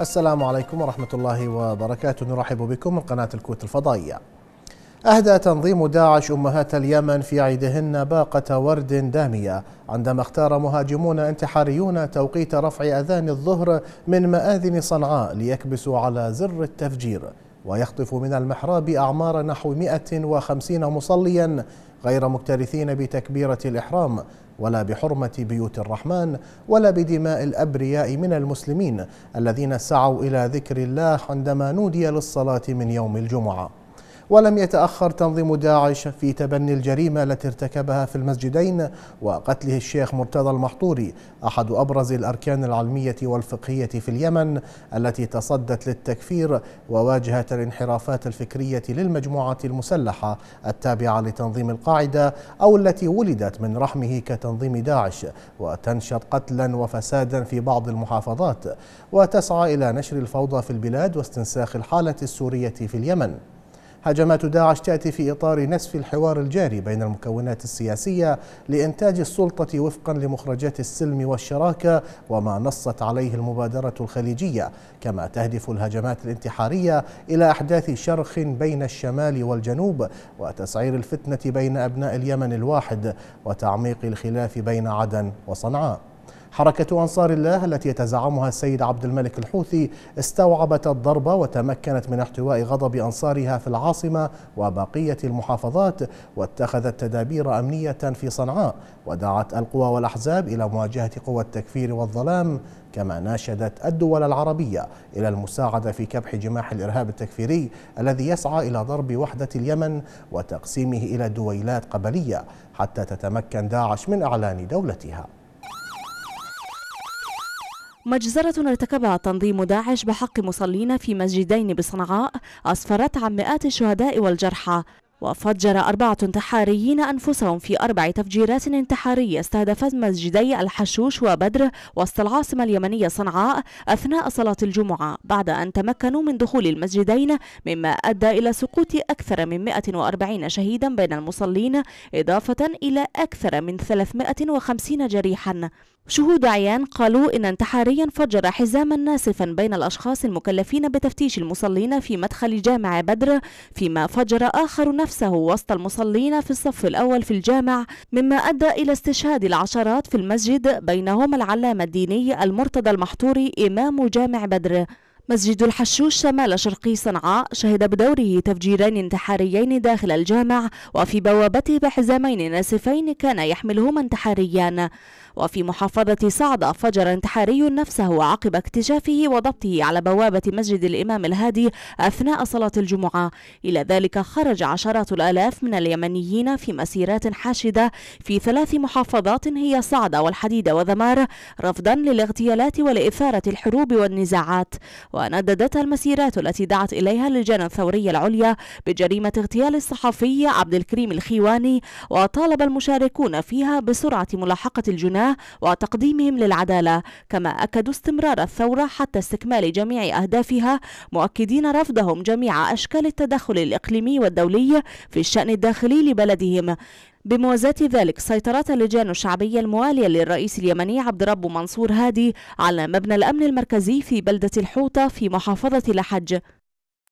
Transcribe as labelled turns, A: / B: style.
A: السلام عليكم ورحمة الله وبركاته نرحب بكم من قناة الكوت الفضائية أهدى تنظيم داعش أمهات اليمن في عيدهن باقة ورد دامية عندما اختار مهاجمون انتحاريون توقيت رفع أذان الظهر من مآذن صنعاء ليكبسوا على زر التفجير ويخطف من المحراب أعمار نحو 150 مصليا غير مكترثين بتكبيرة الإحرام ولا بحرمة بيوت الرحمن ولا بدماء الأبرياء من المسلمين الذين سعوا إلى ذكر الله عندما نودي للصلاة من يوم الجمعة ولم يتأخر تنظيم داعش في تبني الجريمة التي ارتكبها في المسجدين وقتله الشيخ مرتضى المحطوري أحد أبرز الأركان العلمية والفقهية في اليمن التي تصدت للتكفير وواجهت الانحرافات الفكرية للمجموعة المسلحة التابعة لتنظيم القاعدة أو التي ولدت من رحمه كتنظيم داعش وتنشط قتلا وفسادا في بعض المحافظات وتسعى إلى نشر الفوضى في البلاد واستنساخ الحالة السورية في اليمن هجمات داعش تأتي في إطار نسف الحوار الجاري بين المكونات السياسية لإنتاج السلطة وفقا لمخرجات السلم والشراكة وما نصت عليه المبادرة الخليجية كما تهدف الهجمات الانتحارية إلى أحداث شرخ بين الشمال والجنوب وتسعير الفتنة بين أبناء اليمن الواحد وتعميق الخلاف بين عدن وصنعاء حركة أنصار الله التي يتزعمها السيد عبد الملك الحوثي استوعبت الضربة وتمكنت من احتواء غضب أنصارها في العاصمة وبقية المحافظات واتخذت تدابير أمنية في صنعاء ودعت القوى والأحزاب إلى مواجهة قوى التكفير والظلام كما ناشدت الدول العربية إلى المساعدة في كبح جماح الإرهاب التكفيري الذي يسعى إلى ضرب وحدة اليمن وتقسيمه إلى دويلات قبلية حتى تتمكن داعش من إعلان دولتها
B: مجزرة ارتكبها تنظيم داعش بحق مصلين في مسجدين بصنعاء أسفرت عن مئات الشهداء والجرحى وفجر أربعة انتحاريين أنفسهم في أربع تفجيرات انتحارية استهدفت مسجدي الحشوش وبدر وسط العاصمة اليمنية صنعاء أثناء صلاة الجمعة بعد أن تمكنوا من دخول المسجدين مما أدى إلى سقوط أكثر من 140 شهيدا بين المصلين إضافة إلى أكثر من 350 جريحا شهود عيان قالوا إن انتحاريا فجر حزاما ناسفا بين الأشخاص المكلفين بتفتيش المصلين في مدخل جامع بدر فيما فجر آخر نفسه وسط المصلين في الصف الأول في الجامع مما أدى إلى استشهاد العشرات في المسجد بينهم العلامة الديني المرتضى المحطوري إمام جامع بدر مسجد الحشوش شمال شرقي صنعاء شهد بدوره تفجيرين انتحاريين داخل الجامع وفي بوابته بحزامين ناسفين كان يحملهما انتحاريان وفي محافظة صعدة فجر انتحاري نفسه عقب اكتشافه وضبطه على بوابة مسجد الإمام الهادي أثناء صلاة الجمعة إلى ذلك خرج عشرات الآلاف من اليمنيين في مسيرات حاشدة في ثلاث محافظات هي صعدة والحديدة وذمار رفضا للاغتيالات ولإثارة الحروب والنزاعات ونددتها المسيرات التي دعت إليها اللجان الثورية العليا بجريمة اغتيال الصحفي عبد الكريم الخيواني وطالب المشاركون فيها بسرعة ملاحقة الجناه وتقديمهم للعدالة كما أكدوا استمرار الثورة حتى استكمال جميع أهدافها مؤكدين رفضهم جميع أشكال التدخل الإقليمي والدولي في الشأن الداخلي لبلدهم بموازاة ذلك سيطرت اللجان الشعبية الموالية للرئيس اليمني عبد رب منصور هادي على مبنى الأمن المركزي في بلدة الحوطة في محافظة لحج